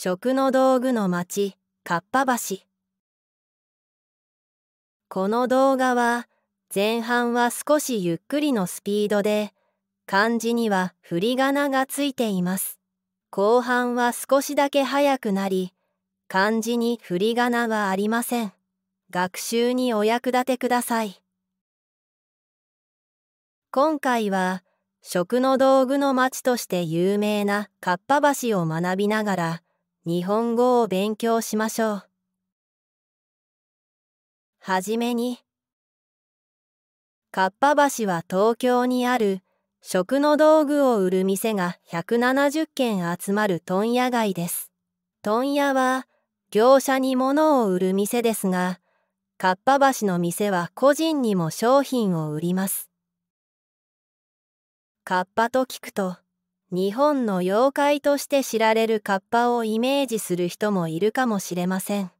食の道具の町かっぱ橋この動画は前半は少しゆっくりのスピードで漢字には振り仮名がついています後半は少しだけ早くなり漢字に振り仮名はありません学習にお役立てください今回は食の道具の町として有名なかっぱ橋を学びながら日本語を勉強しましょう。はじめに、かっぱ橋は東京にある食の道具を売る店が170軒集まる問屋街です。問屋は業者に物を売る店ですが、かっぱ橋の店は個人にも商品を売ります。かっぱと聞くと、日本の妖怪として知られるカッパをイメージする人もいるかもしれません。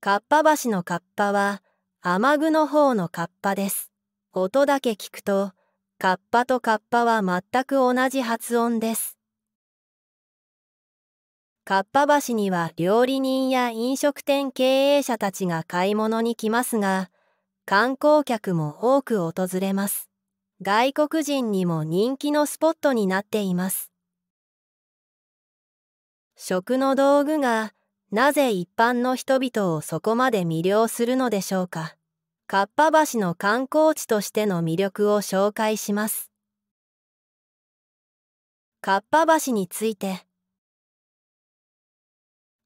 カッパ橋のカッパは、雨具の方のカッパです。音だけ聞くと、カッパとカッパは全く同じ発音です。かっぱ橋には料理人や飲食店経営者たちが買い物に来ますが、観光客も多く訪れます。外国人にも人気のスポットになっています食の道具がなぜ一般の人々をそこまで魅了するのでしょうかかっぱ橋の観光地としての魅力を紹介しますかっぱ橋について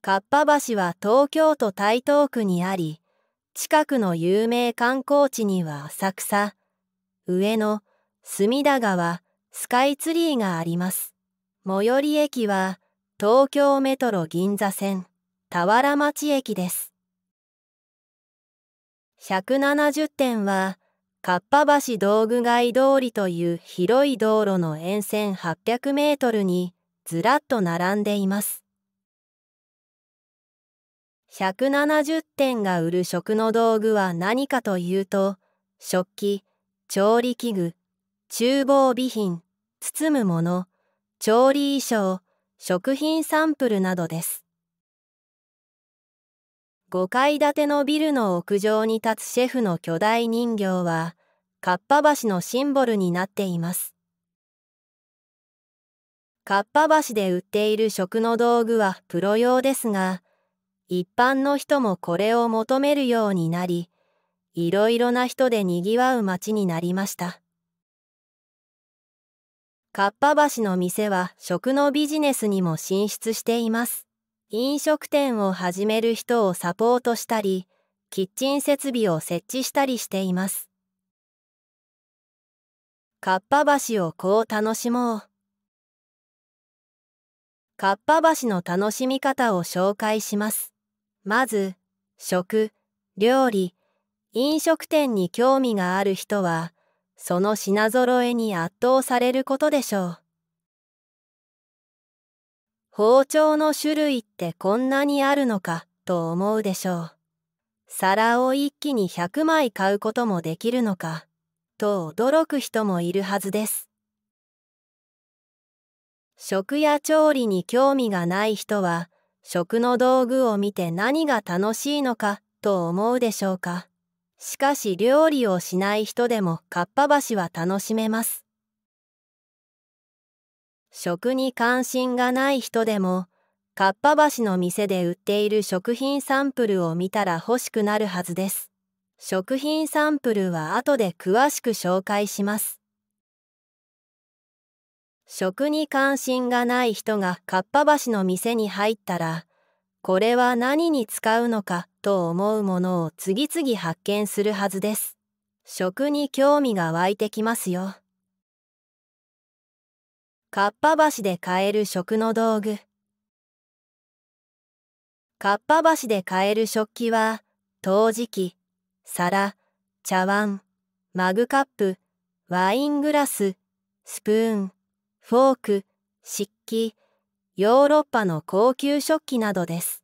かっぱ橋は東京都台東区にあり近くの有名観光地には浅草上野、隅田川、スカイツリーがあります。最寄り駅は、東京メトロ銀座線、田原町駅です。170点は、かっぱ橋道具街通りという広い道路の沿線800メートルにずらっと並んでいます。170点が売る食の道具は何かというと、食器、調理器具、厨房備品、包むもの、調理衣装、食品サンプルなどです。5階建てのビルの屋上に立つシェフの巨大人形は、かっぱ橋のシンボルになっています。かっぱ橋で売っている食の道具はプロ用ですが、一般の人もこれを求めるようになり、いろいろな人でにぎわう町になりました。かっぱ橋の店は食のビジネスにも進出しています。飲食店を始める人をサポートしたり、キッチン設備を設置したりしています。かっぱ橋をこう楽しもう。かっぱ橋の楽しみ方を紹介します。まず、食、料理、飲食店に興味がある人はその品揃えに圧倒されることでしょう包丁の種類ってこんなにあるのかと思うでしょう皿を一気に100枚買うこともできるのかと驚く人もいるはずです食や調理に興味がない人は食の道具を見て何が楽しいのかと思うでしょうかしかし料理をしない人でもかっぱ橋は楽しめます食に関心がない人でもかっぱ橋の店で売っている食品サンプルを見たら欲しくなるはずです食品サンプルは後で詳しく紹介します食に関心がない人がかっぱ橋の店に入ったらこれは何に使うのかと思うものを次々発見するはずです。食に興味が湧いてきますよ。かっぱ橋で買える食の道具。かっぱ橋で買える食器は、陶磁器、皿、茶碗、マグカップ、ワイングラス、スプーン、フォーク、漆器、ヨーロッパの高級食器などです。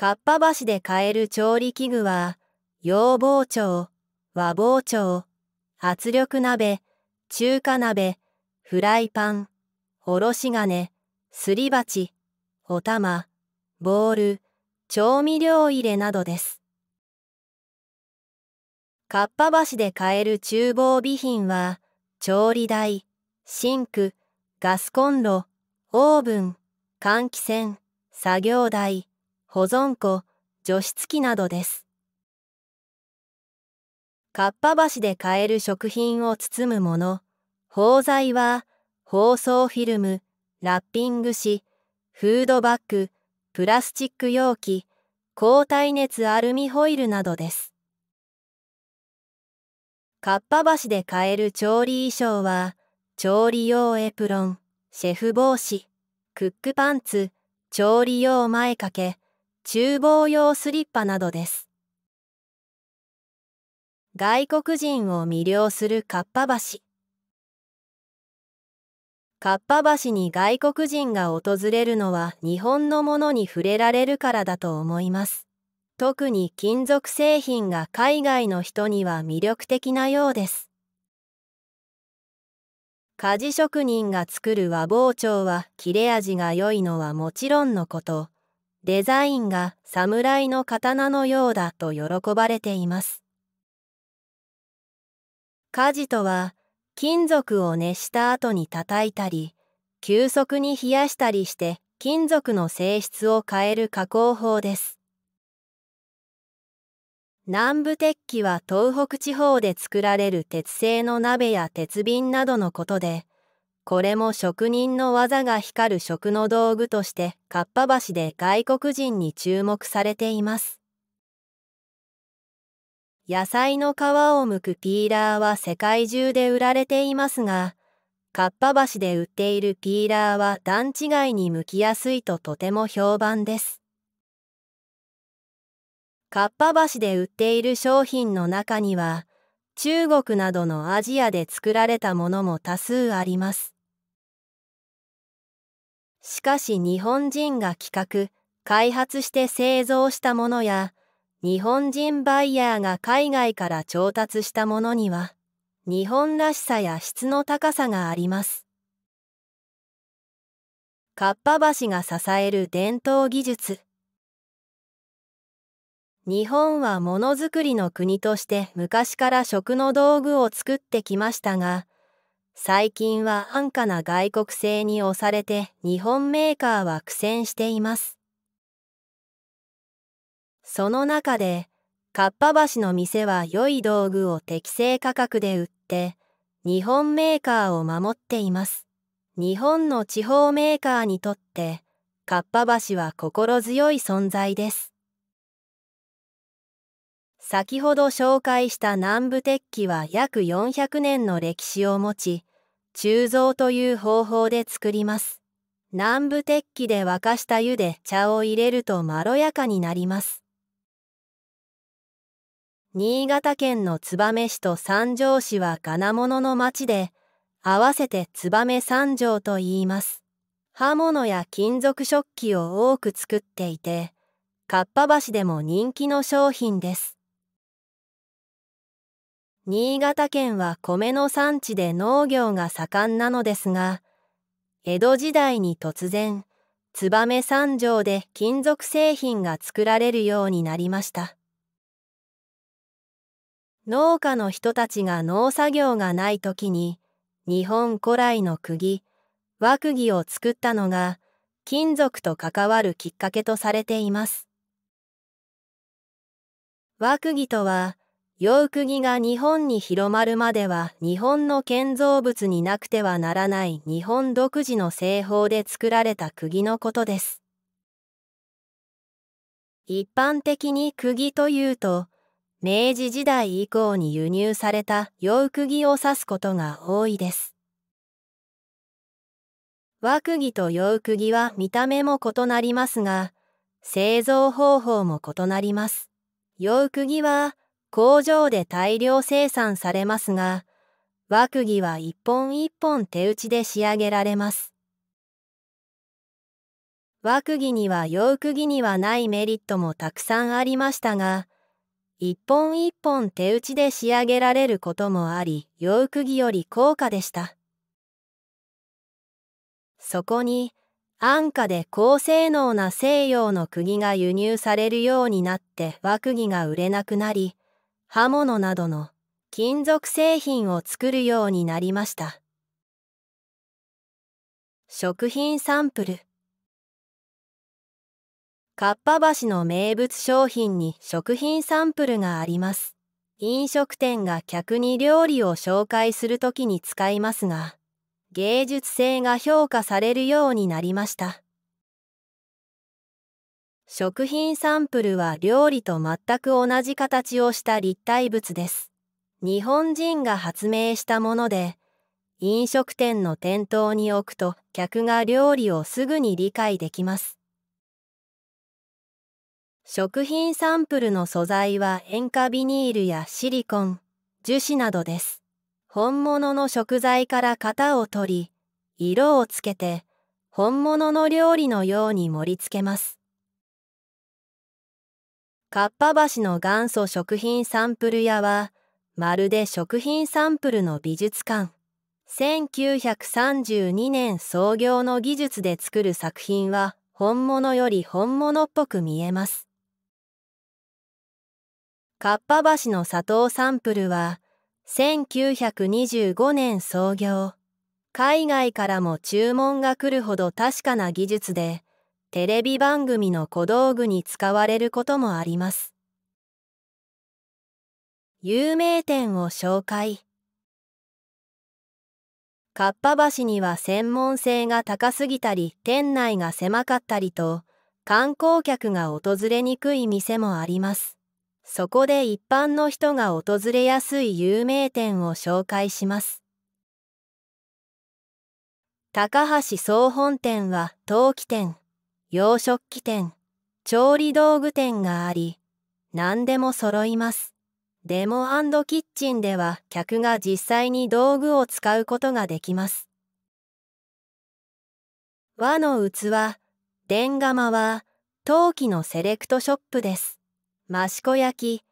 かっぱ橋で買える調理器具は、洋包丁、和包丁、圧力鍋、中華鍋、フライパン、おろし金、すり鉢、お玉、ボール、調味料入れなどです。かっぱ橋で買える厨房備品は、調理台、シンク、ガスコンロ、オーブン、換気扇、作業台、保存庫、除湿機などです。かっぱ橋で買える食品を包むもの、包材は、包装フィルム、ラッピング紙、フードバッグ、プラスチック容器、抗体熱アルミホイルなどです。かっぱ橋で買える調理衣装は、調理用エプロン、シェフ帽子、クックパンツ、調理用前掛け、厨房用スリッパなどです。外国人を魅了するかっぱ橋。かっぱ橋に外国人が訪れるのは日本のものに触れられるからだと思います。特に金属製品が海外の人には魅力的なようです。鍛冶職人が作る和包丁は切れ味が良いのはもちろんのこと、デザインが侍の刀のようだと喜ばれています。火事とは金属を熱した後に叩いたり急速に冷やしたりして金属の性質を変える加工法です。南部鉄器は東北地方で作られる鉄製の鍋や鉄瓶などのことでこれも職人の技が光る食の道具としてかっぱ橋で外国人に注目されています野菜の皮を剥くピーラーは世界中で売られていますがかっぱ橋で売っているピーラーは段違いに剥きやすいととても評判ですかっぱ橋で売っている商品の中には中国などのアジアで作られたものも多数あります。しかし日本人が企画、開発して製造したものや、日本人バイヤーが海外から調達したものには、日本らしさや質の高さがあります。かっぱ橋が支える伝統技術。日本はものづくりの国として昔から食の道具を作ってきましたが最近は安価な外国製に押されて日本メーカーは苦戦していますその中でかっぱ橋の店は良い道具を適正価格で売って日本メーカーを守っています日本の地方メーカーにとってかっぱ橋は心強い存在です先ほど紹介した南部鉄器は約400年の歴史を持ち、鋳造という方法で作ります。南部鉄器で沸かした湯で茶を入れるとまろやかになります。新潟県の燕市と三条市は金物の町で、合わせて燕三条と言います。刃物や金属食器を多く作っていて、かっぱ橋でも人気の商品です。新潟県は米の産地で農業が盛んなのですが、江戸時代に突然、燕三条で金属製品が作られるようになりました。農家の人たちが農作業がない時に、日本古来の釘、和釘を作ったのが、金属と関わるきっかけとされています。和釘とは、ヨークギが日本に広まるまでは日本の建造物になくてはならない日本独自の製法で作られた釘のことです。一般的に釘というと、明治時代以降に輸入されたク釘を指すことが多いです。和釘とク釘は見た目も異なりますが、製造方法も異なります。ク釘は工場で大量生産されますが、和釘は一本一本手打ちで仕上げられます。和釘には洋釘にはないメリットもたくさんありましたが、一本一本手打ちで仕上げられることもあり、洋釘より高価でした。そこに、安価で高性能な西洋の釘が輸入されるようになって和釘が売れなくなり、刃物などの金属製品を作るようになりました食品サンプルかっぱ橋の名物商品に食品サンプルがあります飲食店が客に料理を紹介するときに使いますが芸術性が評価されるようになりました食品サンプルは料理と全く同じ形をした立体物です。日本人が発明したもので、飲食店の店頭に置くと客が料理をすぐに理解できます。食品サンプルの素材は塩化ビニールやシリコン、樹脂などです。本物の食材から型を取り、色をつけて、本物の料理のように盛り付けます。かっぱ橋の元祖食品サンプル屋はまるで食品サンプルの美術館1932年創業の技術で作る作品は本物より本物っぽく見えますかっぱ橋の砂糖サンプルは1925年創業海外からも注文が来るほど確かな技術でテレビ番組の小道具に使われることもあります。有名店を紹介かっぱ橋には専門性が高すぎたり店内が狭かったりと観光客が訪れにくい店もあります。そこで一般の人が訪れやすい有名店を紹介します。高橋総本店は陶器店。洋食器店、調理道具店があり、何でも揃います。デモキッチンでは客が実際に道具を使うことができます。和の器、電釜は陶器のセレクトショップです。益子焼き、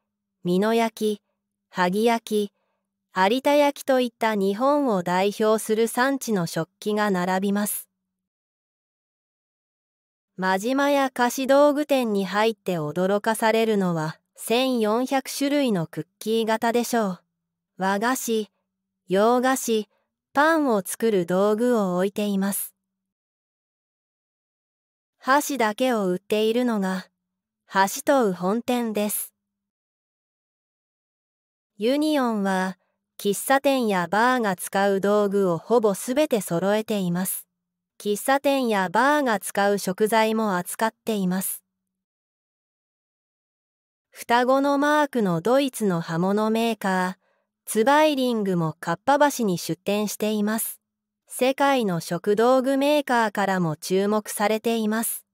美濃焼き、萩焼き、有田焼といった日本を代表する産地の食器が並びます。真島や菓子道具店に入って驚かされるのは1400種類のクッキー型でしょう。和菓子、洋菓子、パンを作る道具を置いています。箸だけを売っているのが、箸とう本店です。ユニオンは、喫茶店やバーが使う道具をほぼすべて揃えています。喫茶店やバーが使う食材も扱っています双子のマークのドイツの刃物メーカーツバイリングもかっぱ橋に出店しています世界の食道具メーカーからも注目されています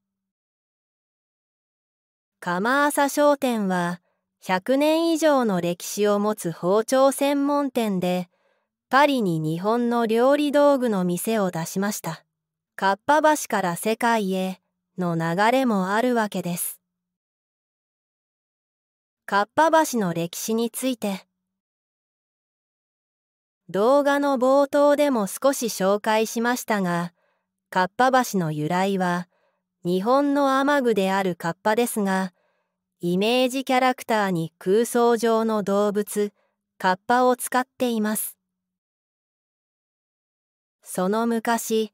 釜浅商店は100年以上の歴史を持つ包丁専門店でパリに日本の料理道具の店を出しましたかっぱ橋から世界への流れもあるわけです。かっぱ橋の歴史について動画の冒頭でも少し紹介しましたがかっぱ橋の由来は日本の雨具であるかっぱですがイメージキャラクターに空想上の動物河童を使っていますその昔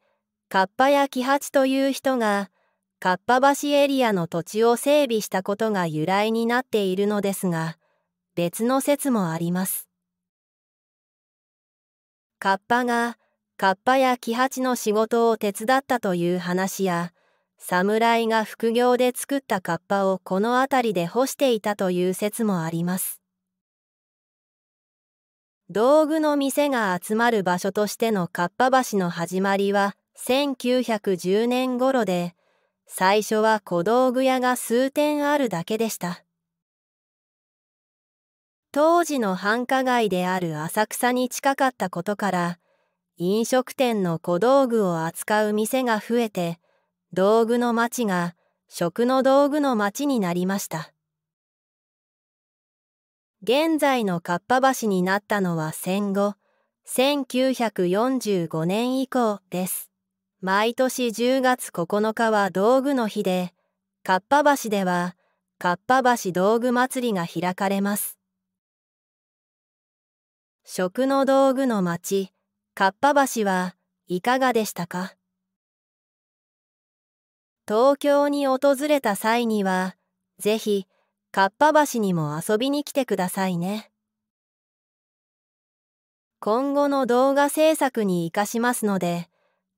カッパや喜八という人が、かっぱ橋エリアの土地を整備したことが由来になっているのですが、別の説もあります。カッパが、カッパや喜八の仕事を手伝ったという話や、侍が副業で作ったカッパをこの辺りで干していたという説もあります。道具の店が集まる場所としてのかっぱ橋の始まりは、1910年頃で、最初は小道具屋が数点あるだけでした。当時の繁華街である浅草に近かったことから、飲食店の小道具を扱う店が増えて、道具の町が食の道具の町になりました。現在のかっぱ橋になったのは戦後、1945年以降です。毎年10月9日は道具の日で、かっぱ橋では、かっぱ橋道具祭りが開かれます。食の道具の町、かっぱ橋はいかがでしたか東京に訪れた際には、ぜひ、かっぱ橋にも遊びに来てくださいね。今後の動画制作に活かしますので、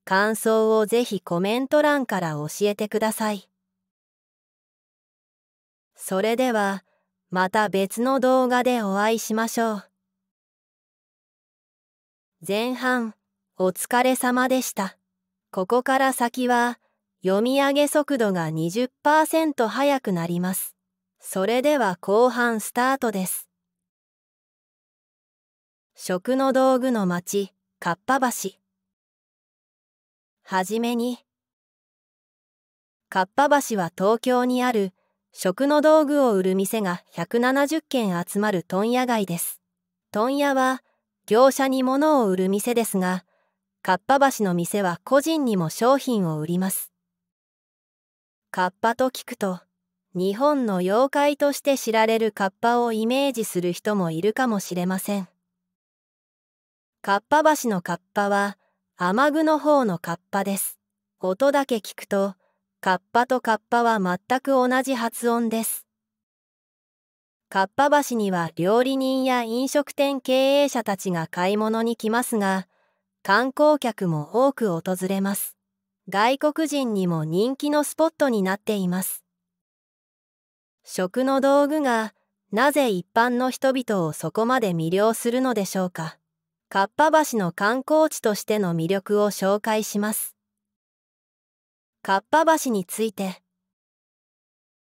感想をぜひコメント欄から教えてください。それでは、また別の動画でお会いしましょう。前半、お疲れ様でした。ここから先は、読み上げ速度が20%速くなります。それでは後半スタートです。食の道具の町、かっぱ橋。はじめにかっぱ橋は東京にある食の道具を売る店が170軒集まる問屋街です問屋は業者に物を売る店ですがかっぱ橋の店は個人にも商品を売りますかっぱと聞くと日本の妖怪として知られるカッパをイメージする人もいるかもしれません。カッパ橋のカッパは雨具の方のカッパです。音だけ聞くと、カッパとカッパは全く同じ発音です。かっぱ橋には料理人や飲食店経営者たちが買い物に来ますが、観光客も多く訪れます。外国人にも人気のスポットになっています。食の道具がなぜ一般の人々をそこまで魅了するのでしょうか。かっぱ橋の観光地としての魅力を紹介しますかっぱ橋について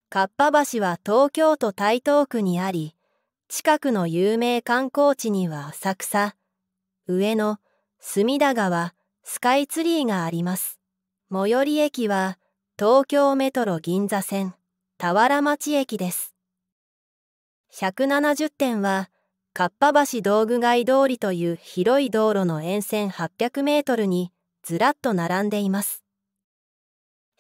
かっぱ橋は東京都台東区にあり近くの有名観光地には浅草上野隅田川スカイツリーがあります最寄り駅は東京メトロ銀座線田原町駅です170点はかっぱ橋道具街通りという広い道路の沿線800メートルにずらっと並んでいます。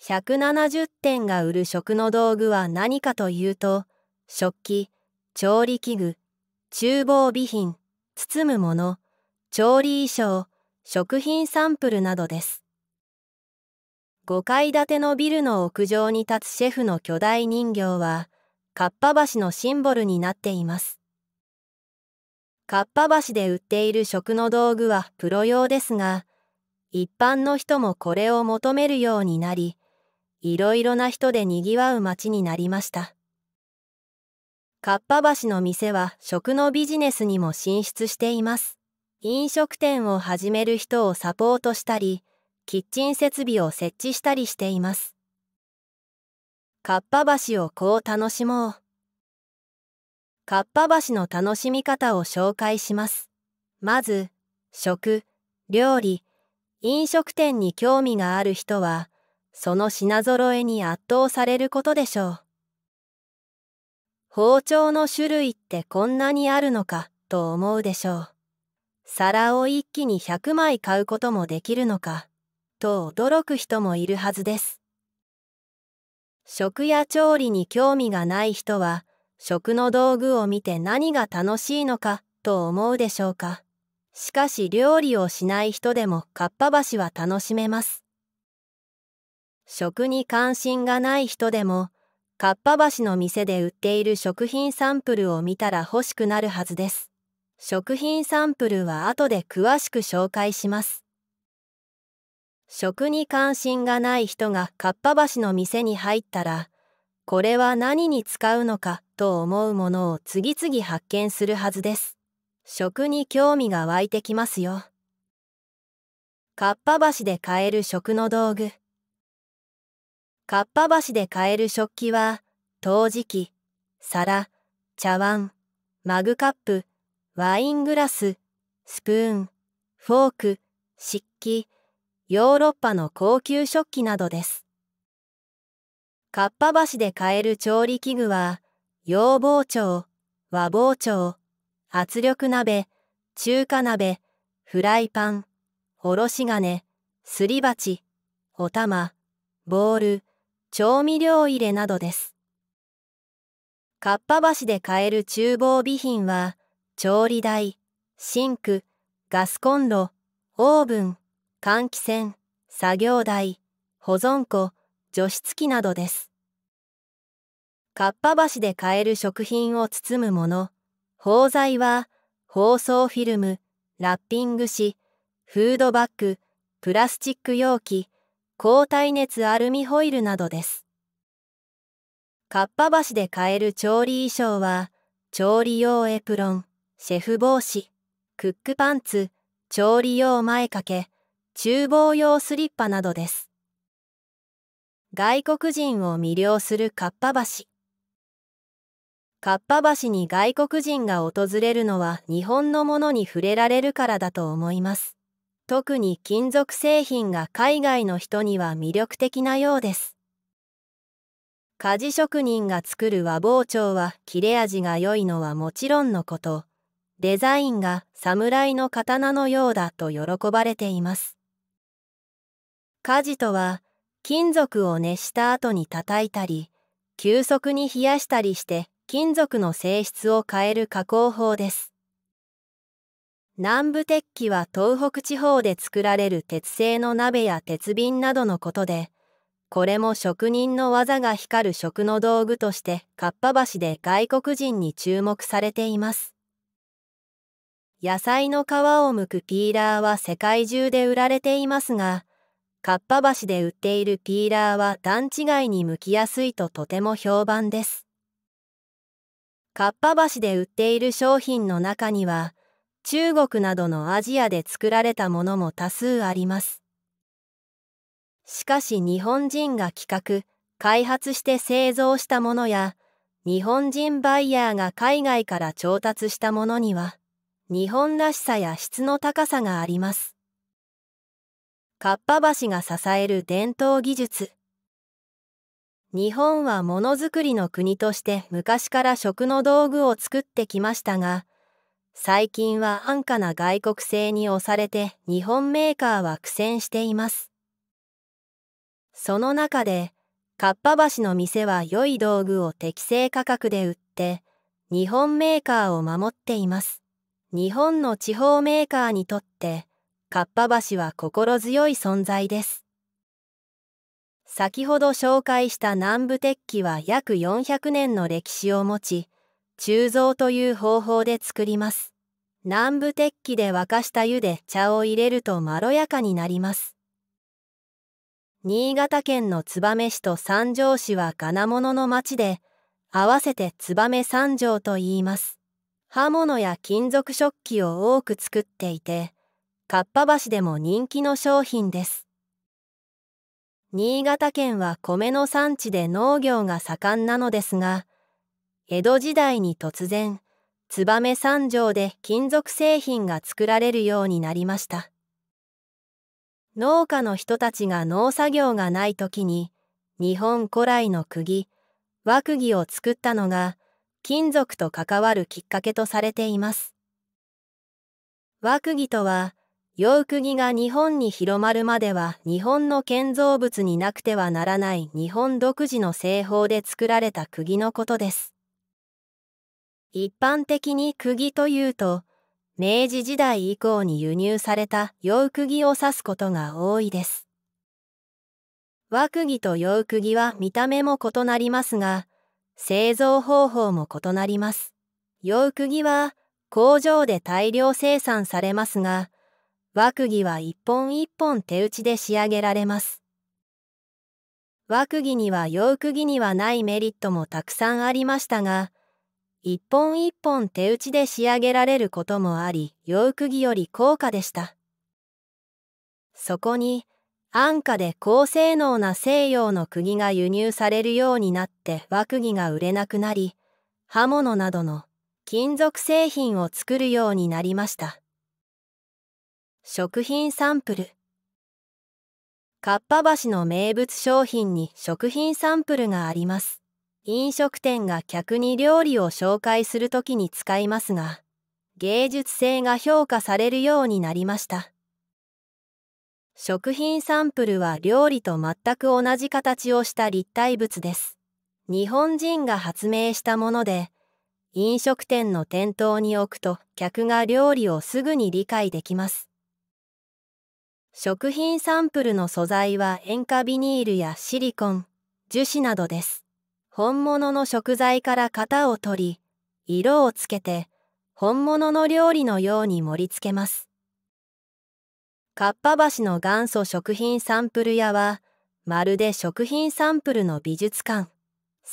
170店が売る食の道具は何かというと、食器、調理器具、厨房備品、包むもの、調理衣装、食品サンプルなどです。5階建てのビルの屋上に立つシェフの巨大人形は、かっぱ橋のシンボルになっています。かっぱ橋で売っている食の道具はプロ用ですが一般の人もこれを求めるようになりいろいろな人でにぎわう町になりましたかっぱ橋の店は食のビジネスにも進出しています飲食店を始める人をサポートしたりキッチン設備を設置したりしていますかっぱ橋をこう楽しもうかっぱ橋の楽しみ方を紹介します。まず、食、料理、飲食店に興味がある人は、その品揃えに圧倒されることでしょう。包丁の種類ってこんなにあるのかと思うでしょう。皿を一気に100枚買うこともできるのかと驚く人もいるはずです。食や調理に興味がない人は食の道具を見て何が楽しいのかと思うでしょうかしかし料理をしない人でもかっぱ橋は楽しめます食に関心がない人でもかっぱ橋の店で売っている食品サンプルを見たら欲しくなるはずです食品サンプルは後で詳しく紹介します食に関心がない人がかっぱ橋の店に入ったらこれは何に使うのかと思うものを次々発見するはずです。食に興味が湧いてきますよ。かっぱ橋で買える食の道具。かっぱ橋で買える食器は、陶磁器、皿、茶碗、マグカップ、ワイングラス、スプーン、フォーク、漆器、ヨーロッパの高級食器などです。かっぱ橋で買える調理器具は、洋包丁、和包丁、圧力鍋、中華鍋、フライパン、おろし金、すり鉢、お玉、ボール、調味料入れなどです。かっぱ橋で買える厨房備品は、調理台、シンク、ガスコンロ、オーブン、換気扇、作業台、保存庫、除湿機などです。かっぱ橋で買える食品を包むもの、包材は、包装フィルム、ラッピング紙、フードバッグ、プラスチック容器、抗体熱アルミホイルなどです。かっぱ橋で買える調理衣装は、調理用エプロン、シェフ帽子、クックパンツ、調理用前掛け、厨房用スリッパなどです。外国人を魅了するかっぱ橋かっぱ橋に外国人が訪れるのは日本のものに触れられるからだと思います特に金属製品が海外の人には魅力的なようです鍛冶職人が作る和包丁は切れ味が良いのはもちろんのことデザインが侍の刀のようだと喜ばれています。鍛冶とは金属を熱した後に叩いたり急速に冷やしたりして金属の性質を変える加工法です南部鉄器は東北地方で作られる鉄製の鍋や鉄瓶などのことでこれも職人の技が光る食の道具としてかっぱ橋で外国人に注目されています野菜の皮を剥くピーラーは世界中で売られていますがかっぱ橋で売っているピーラーは段違いに向きやすいととても評判です。かっぱ橋で売っている商品の中には、中国などのアジアで作られたものも多数あります。しかし日本人が企画、開発して製造したものや、日本人バイヤーが海外から調達したものには、日本らしさや質の高さがあります。かっぱ橋が支える伝統技術日本はものづくりの国として昔から食の道具を作ってきましたが最近は安価な外国製に押されて日本メーカーは苦戦していますその中でかっぱ橋の店は良い道具を適正価格で売って日本メーカーを守っています日本の地方メーカーにとってかっぱ橋は心強い存在です。先ほど紹介した南部鉄器は約400年の歴史を持ち、鋳造という方法で作ります。南部鉄器で沸かした湯で茶を入れるとまろやかになります。新潟県の燕市と三条市は金物の町で、合わせて燕三条と言います。刃物や金属食器を多く作っていて、かっぱ橋でも人気の商品です新潟県は米の産地で農業が盛んなのですが江戸時代に突然燕三条で金属製品が作られるようになりました農家の人たちが農作業がない時に日本古来の釘和釘を作ったのが金属と関わるきっかけとされています和釘とはヨークギが日本に広まるまでは日本の建造物になくてはならない日本独自の製法で作られた釘のことです。一般的に釘というと、明治時代以降に輸入されたヨクギを指すことが多いです。和釘とヨクギは見た目も異なりますが、製造方法も異なります。ヨクギは工場で大量生産されますが、枠釘は一本一本手打ちで仕上げられます。枠には洋釘にはないメリットもたくさんありましたが、一本一本手打ちで仕上げられることもあり、洋釘より高価でした。そこに、安価で高性能な西洋の釘が輸入されるようになって枠木が売れなくなり、刃物などの金属製品を作るようになりました。食品サンプルかっぱ橋の名物商品に食品サンプルがあります飲食店が客に料理を紹介するときに使いますが芸術性が評価されるようになりました食品サンプルは料理と全く同じ形をした立体物です日本人が発明したもので飲食店の店頭に置くと客が料理をすぐに理解できます食品サンプルの素材は塩化ビニールやシリコン、樹脂などです。本物の食材から型を取り、色をつけて、本物の料理のように盛り付けます。かっぱ橋の元祖食品サンプル屋は、まるで食品サンプルの美術館。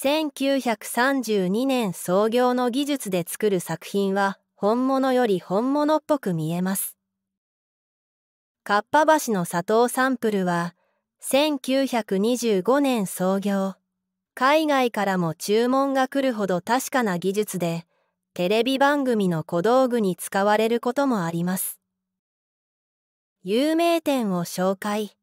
1932年創業の技術で作る作品は、本物より本物っぽく見えます。かっぱ橋の砂糖サンプルは1925年創業海外からも注文が来るほど確かな技術でテレビ番組の小道具に使われることもあります有名店を紹介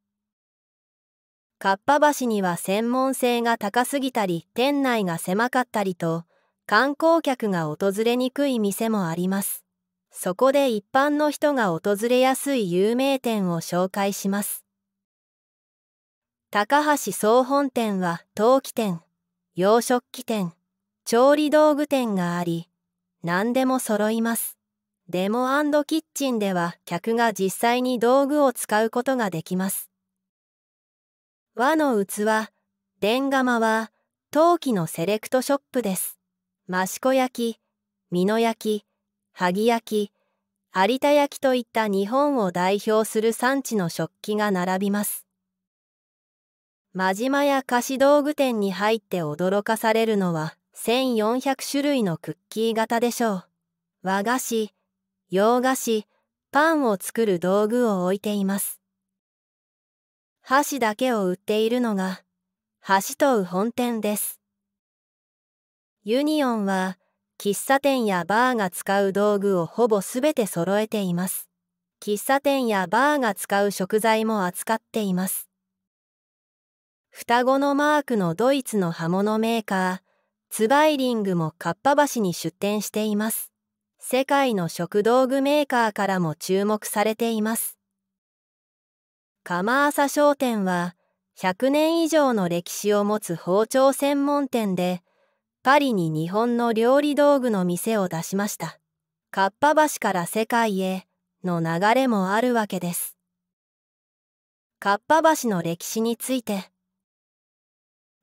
かっぱ橋には専門性が高すぎたり店内が狭かったりと観光客が訪れにくい店もありますそこで一般の人が訪れやすい有名店を紹介します。高橋総本店は陶器店、洋食器店、調理道具店があり、何でも揃います。デモキッチンでは客が実際に道具を使うことができます。和の器、電釜は陶器のセレクトショップです。益子焼美濃焼萩焼き、有田焼といった日本を代表する産地の食器が並びます。真島や菓子道具店に入って驚かされるのは1400種類のクッキー型でしょう。和菓子、洋菓子、パンを作る道具を置いています。箸だけを売っているのが、箸とう本店です。ユニオンは、喫茶店やバーが使う道具をほぼすべて揃えています。喫茶店やバーが使う食材も扱っています。双子のマークのドイツの刃物メーカー、ツバイリングもかっぱ橋に出店しています。世界の食道具メーカーからも注目されています。釜浅商店は、100年以上の歴史を持つ包丁専門店で、パリに日本の料理道具の店を出しました。かっぱ橋から世界への流れもあるわけです。かっぱ橋の歴史について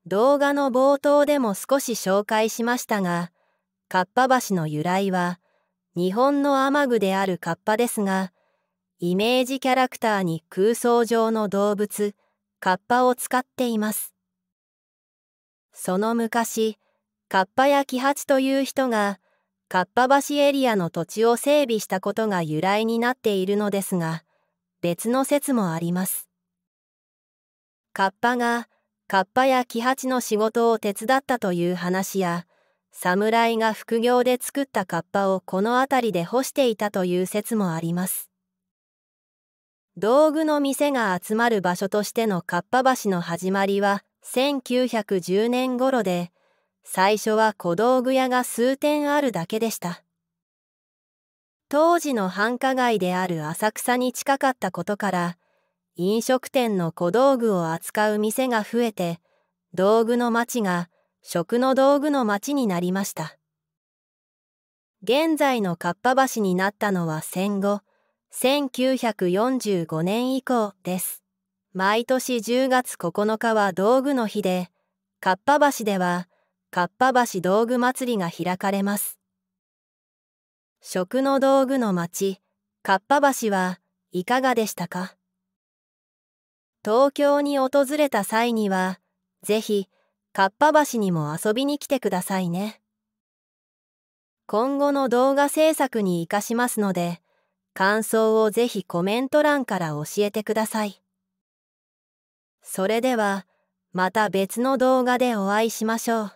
動画の冒頭でも少し紹介しましたがかっぱ橋の由来は日本の雨具であるかっぱですがイメージキャラクターに空想上の動物カッパを使っていますその昔河童や喜八という人が、河童橋エリアの土地を整備したことが由来になっているのですが、別の説もあります。河童が、河童や喜八の仕事を手伝ったという話や、侍が副業で作った河童をこの辺りで干していたという説もあります。道具の店が集まる場所としての河童橋の始まりは1910年頃で、最初は小道具屋が数点あるだけでした。当時の繁華街である浅草に近かったことから飲食店の小道具を扱う店が増えて道具の町が食の道具の町になりました現在のかっぱ橋になったのは戦後1945年以降です毎年10月9日は道具の日でかっぱ橋ではかっぱ橋道具祭りが開かれます。食の道具の町、かっぱ橋はいかがでしたか東京に訪れた際には、ぜひ、かっぱ橋にも遊びに来てくださいね。今後の動画制作に活かしますので、感想をぜひコメント欄から教えてください。それでは、また別の動画でお会いしましょう。